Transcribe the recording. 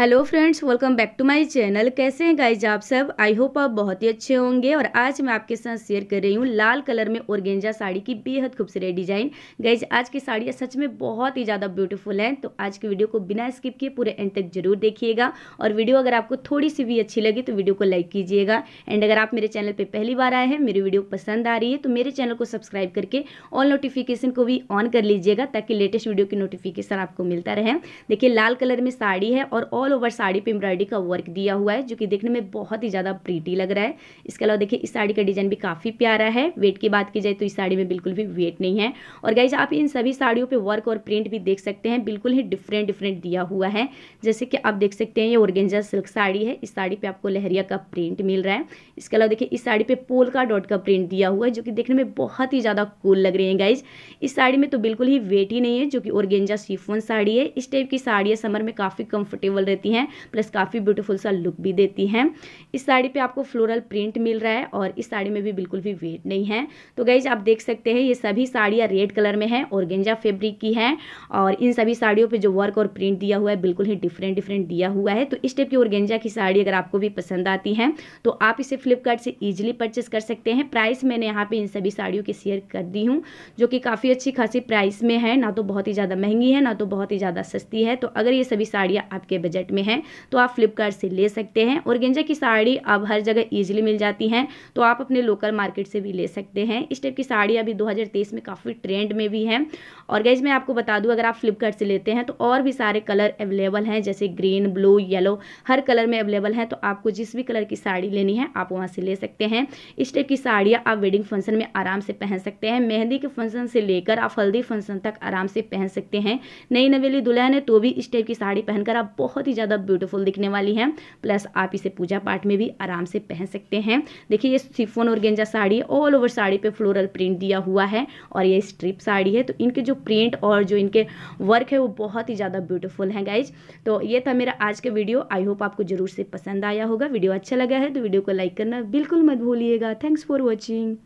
hello friends welcome back to my channel कैसे हैं guys आप सब आई होप आप बहुत ही अच्छे होंगे और आज मैं आपके साथ शेयर कर रही हूँ लाल कलर में ओरगेंजा साड़ी की बेहद खूबसूरत डिजाइन गाइज आज की साड़ियाँ सच में बहुत ही ज़्यादा ब्यूटीफुल हैं तो आज की वीडियो को बिना स्किप किए पूरे एंड तक जरूर देखिएगा और वीडियो अगर आपको थोड़ी सी भी अच्छी लगी तो वीडियो को लाइक कीजिएगा एंड अगर आप मेरे चैनल पर पहली बार आए हैं मेरी वीडियो पसंद आ रही है तो मेरे चैनल को सब्सक्राइब करके ऑल नोटिफिकेशन को भी ऑन कर लीजिएगा ताकि लेटेस्ट वीडियो की नोटिफिकेशन आपको मिलता रहे देखिए लाल कलर में साड़ी है और ऑल ऑल ओवर साड़ी पे एम्ब्रॉयडरी का वर्क दिया हुआ है जो कि देखने में बहुत ही ज़्यादा प्रीटी लग रहा है इसके अलावा देखिए इस साड़ी का डिज़ाइन भी काफ़ी प्यारा है वेट की बात की जाए तो इस साड़ी में बिल्कुल भी वेट नहीं है और गाइज आप इन सभी साड़ियों पर वर्क और प्रिंट भी देख सकते हैं बिल्कुल ही डिफरेंट डिफरेंट दिया हुआ है जैसे कि आप देख सकते हैं ये ऑर्गेंजा सिल्क साड़ी है इस साड़ी पर आपको लहरिया का प्रिंट मिल रहा है इसके अलावा देखिए इस साड़ी पर पोल का डॉट का प्रिंट दिया हुआ है जो कि देखने में बहुत ही ज़्यादा कूल लग रही है गाइज इस साड़ी में तो बिल्कुल ही वेट ही नहीं है जो कि ऑर्गेंजा सीफोन साड़ी है इस टाइप की साड़ियाँ समर में काफ़ी कंफर्टेबल रहती रहती हैं प्लस काफ़ी ब्यूटीफुल सा लुक भी देती हैं इस साड़ी पे आपको फ्लोरल प्रिंट मिल रहा है और इस साड़ी में भी बिल्कुल भी वेट नहीं है तो गई आप देख सकते हैं ये सभी साड़ियाँ रेड कलर में हैं और गेंजा फेब्रिक की हैं और इन सभी साड़ियों पर जो वर्क और प्रिंट दिया हुआ है बिल्कुल ही डिफरेंट डिफरेंट दिया हुआ है तो इस टाइप की और की साड़ी अगर आपको भी पसंद आती है तो आप इसे फ्लिपकार्ट से ईजिली परचेस कर सकते हैं प्राइस मैंने यहाँ पे इन सभी साड़ियों की शेयर कर दी हूँ जो कि काफ़ी अच्छी खासी प्राइस में है ना तो बहुत ही ज़्यादा महंगी है ना तो बहुत ही ज़्यादा सस्ती है तो अगर ये सभी साड़ियाँ आपके बजट बजट में है तो आप फ्लिपकार्ट से ले सकते हैं गेंजा की साड़ी अब हर जगह ईजिली मिल जाती हैं तो आप अपने लोकल मार्केट से भी ले सकते हैं इस टाइप की साड़ी अभी दो में काफ़ी ट्रेंड में भी है और गैज मैं आपको बता दूँ अगर आप फ्लिपकार्ट से लेते हैं तो और भी सारे कलर अवेलेबल हैं जैसे ग्रीन ब्लू येलो हर कलर में अवेलेबल है तो आपको जिस भी कलर की साड़ी लेनी है आप वहाँ से ले सकते हैं इस टाइप की साड़ियाँ आप वेडिंग फंक्शन में आराम से पहन सकते हैं मेहंदी के फंक्शन से लेकर आप हल्दी फंक्शन तक आराम से पहन सकते हैं नई नवेली दुल्हन है तो भी इस टाइप की साड़ी पहनकर आप बहुत ही ज़्यादा ब्यूटीफुल दिखने वाली है प्लस आप इसे पूजा पाठ में भी आराम से पहन सकते हैं देखिए ये chiffon organza sari all over sari पे फ्लोरल प्रिंट दिया हुआ है और ये स्ट्रिप साड़ी है तो इनके जो प्रिंट और जो इनके वर्क है वो बहुत ही ज़्यादा ब्यूटीफुल है गाइज तो ये था मेरा आज का वीडियो आई होप आपको जरूर से पसंद आया होगा वीडियो अच्छा लगा है तो वीडियो को लाइक करना बिल्कुल मत भूलिएगा थैंक्स फॉर वॉचिंग